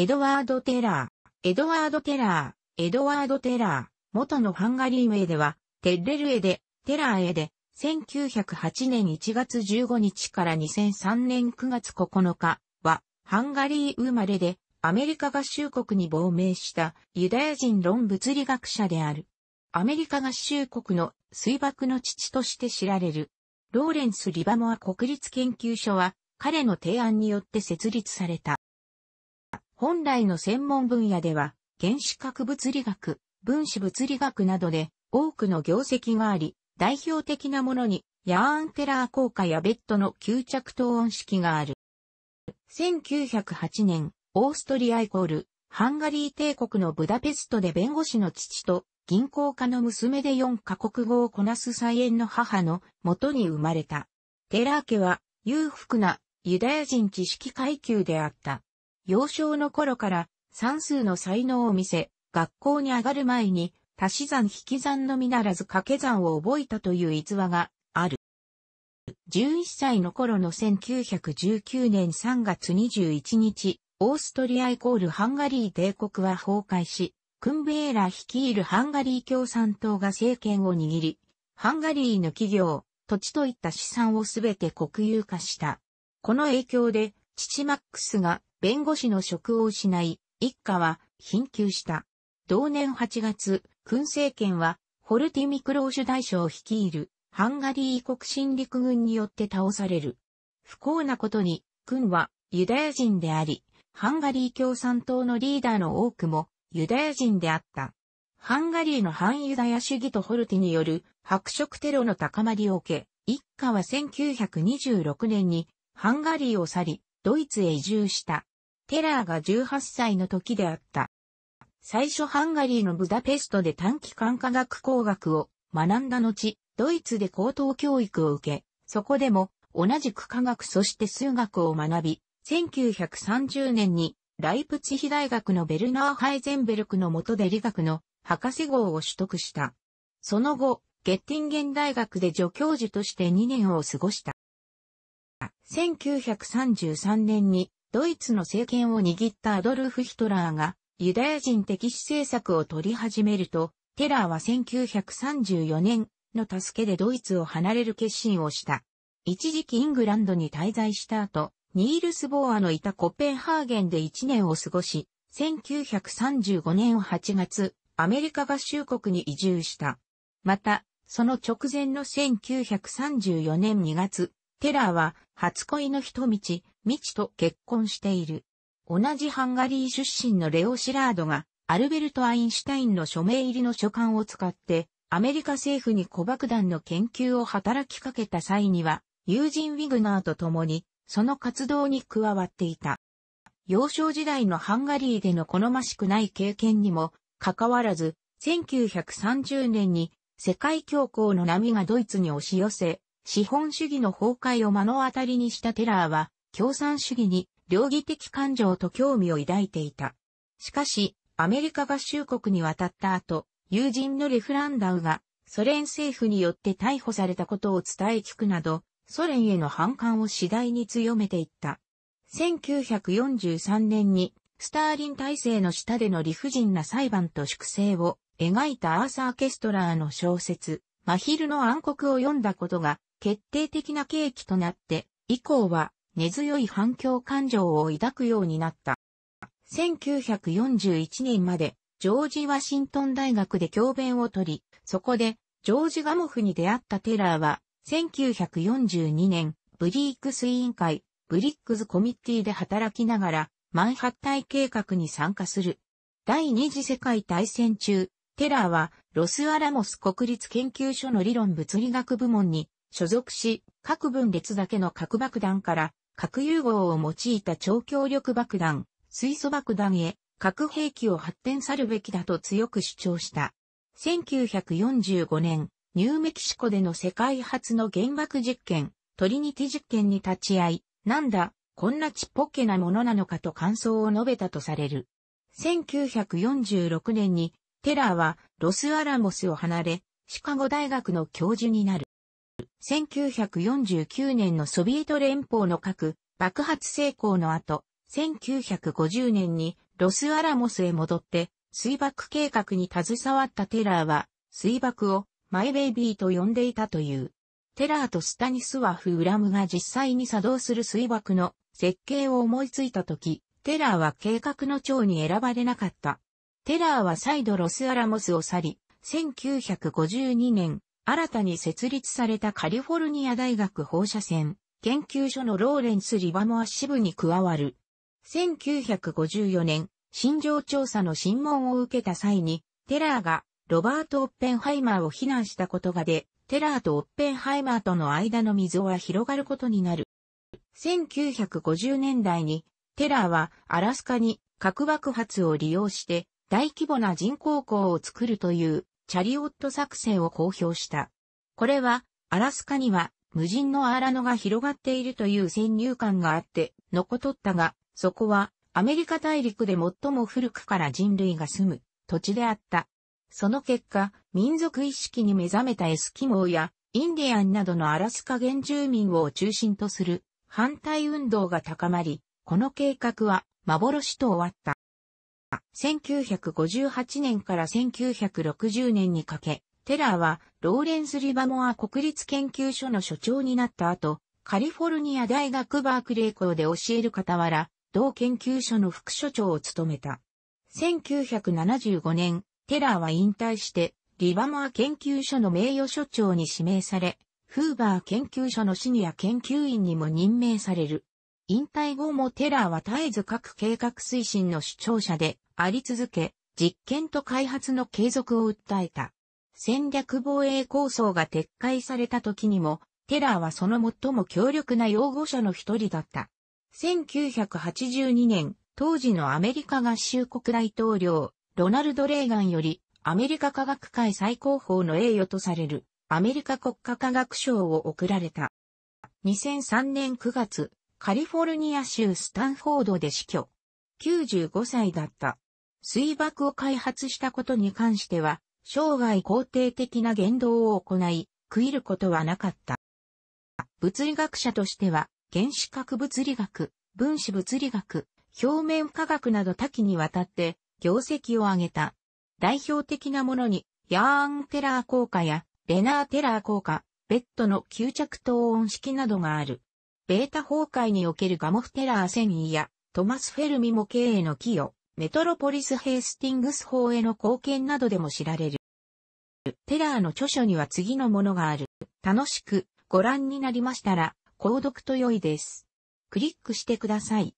エドワード・テラー、エドワード・テラー、エドワード・テラー、元のハンガリー名では、テッレルエで、テラーエで、1908年1月15日から2003年9月9日は、ハンガリー生まれで、アメリカ合衆国に亡命したユダヤ人論物理学者である。アメリカ合衆国の水爆の父として知られる。ローレンス・リバモア国立研究所は彼の提案によって設立された。本来の専門分野では、原子核物理学、分子物理学などで多くの業績があり、代表的なものに、ヤーンテラー効果やベッドの吸着等音式がある。1908年、オーストリアイコール、ハンガリー帝国のブダペストで弁護士の父と銀行家の娘で4カ国語をこなす菜園の母の元に生まれた。テラー家は裕福なユダヤ人知識階級であった。幼少の頃から算数の才能を見せ、学校に上がる前に足し算引き算のみならず掛け算を覚えたという逸話がある。11歳の頃の1919年3月21日、オーストリアイコールハンガリー帝国は崩壊し、クンベーラ率いるハンガリー共産党が政権を握り、ハンガリーの企業、土地といった資産をすべて国有化した。この影響で、父マックスが弁護士の職を失い、一家は貧窮した。同年8月、君政権は、ホルティ・ミクローシュ大将を率いる、ハンガリー異国新陸軍によって倒される。不幸なことに、君はユダヤ人であり、ハンガリー共産党のリーダーの多くもユダヤ人であった。ハンガリーの反ユダヤ主義とホルティによる白色テロの高まりを受け、一家は1926年にハンガリーを去り、ドイツへ移住した。テラーが18歳の時であった。最初ハンガリーのブダペストで短期間科学工学を学んだ後、ドイツで高等教育を受け、そこでも同じく科学そして数学を学び、1930年にライプツヒ大学のベルナー・ハイゼンベルクの下で理学の博士号を取得した。その後、ゲッティンゲン大学で助教授として2年を過ごした。1933年にドイツの政権を握ったアドルフ・ヒトラーがユダヤ人敵視政策を取り始めると、テラーは1934年の助けでドイツを離れる決心をした。一時期イングランドに滞在した後、ニールス・ボーアのいたコペンハーゲンで1年を過ごし、1935年8月、アメリカ合衆国に移住した。また、その直前の1934年2月、テラーは初恋の人道、道と結婚している。同じハンガリー出身のレオ・シラードが、アルベルト・アインシュタインの署名入りの書簡を使って、アメリカ政府に小爆弾の研究を働きかけた際には、友人ウィグナーと共に、その活動に加わっていた。幼少時代のハンガリーでの好ましくない経験にも、かかわらず、1930年に世界恐慌の波がドイツに押し寄せ、資本主義の崩壊を目の当たりにしたテラーは、共産主義に、両義的感情と興味を抱いていた。しかし、アメリカ合衆国に渡った後、友人のレフランダウが、ソ連政府によって逮捕されたことを伝え聞くなど、ソ連への反感を次第に強めていった。1943年に、スターリン体制の下での理不尽な裁判と粛清を描いたアーサー・ケストラーの小説、真昼の暗黒を読んだことが決定的な契機となって、以降は根強い反響感情を抱くようになった。1941年までジョージ・ワシントン大学で教鞭を取り、そこでジョージ・ガモフに出会ったテラーは、1942年、ブリークス委員会、ブリックズコミッティで働きながら、マンハッタイ計画に参加する。第二次世界大戦中、テラーはロスアラモス国立研究所の理論物理学部門に所属し、各分裂だけの核爆弾から、核融合を用いた超強力爆弾、水素爆弾へ、核兵器を発展さるべきだと強く主張した。1945年、ニューメキシコでの世界初の原爆実験、トリニティ実験に立ち会い、なんだ、こんなちっぽけなものなのかと感想を述べたとされる。1946年に、テラーはロスアラモスを離れ、シカゴ大学の教授になる。1949年のソビエト連邦の核爆発成功の後、1950年にロスアラモスへ戻って、水爆計画に携わったテラーは、水爆をマイベイビーと呼んでいたという。テラーとスタニスワフ・ウラムが実際に作動する水爆の設計を思いついたとき、テラーは計画の長に選ばれなかった。テラーは再度ロスアラモスを去り、1952年、新たに設立されたカリフォルニア大学放射線研究所のローレンス・リバモア支部に加わる。1954年、心情調査の審問を受けた際に、テラーがロバート・オッペンハイマーを非難したことがで、テラーとオッペンハイマーとの間の溝は広がることになる。1950年代に、テラーはアラスカに核爆発を利用して大規模な人工港を作るというチャリオット作戦を公表した。これは、アラスカには無人のアーラノが広がっているという先入観があって、残とったが、そこはアメリカ大陸で最も古くから人類が住む土地であった。その結果、民族意識に目覚めたエスキモーやインディアンなどのアラスカ原住民を中心とする反対運動が高まり、この計画は幻と終わった。1958年から1960年にかけ、テラーはローレンス・リバモア国立研究所の所長になった後、カリフォルニア大学バークレー校で教える傍ら、同研究所の副所長を務めた。1975年、テラーは引退して、リバモア研究所の名誉所長に指名され、フーバー研究所のシニア研究員にも任命される。引退後もテラーは絶えず各計画推進の主張者であり続け、実験と開発の継続を訴えた。戦略防衛構想が撤回された時にも、テラーはその最も強力な擁護者の一人だった。1982年、当時のアメリカ合衆国大統領、ロナルド・レーガンより、アメリカ科学界最高峰の栄誉とされる、アメリカ国家科学賞を贈られた。2003年9月、カリフォルニア州スタンフォードで死去。95歳だった。水爆を開発したことに関しては、生涯肯定的な言動を行い、食いることはなかった。物理学者としては、原子核物理学、分子物理学、表面科学など多岐にわたって、業績を上げた。代表的なものに、ヤーン・テラー効果や、レナー・テラー効果、ベッドの吸着等音式などがある。ベータ崩壊におけるガモフテラー繊維や、トマス・フェルミ模型への寄与、メトロポリス・ヘイスティングス法への貢献などでも知られる。テラーの著書には次のものがある。楽しくご覧になりましたら、購読と良いです。クリックしてください。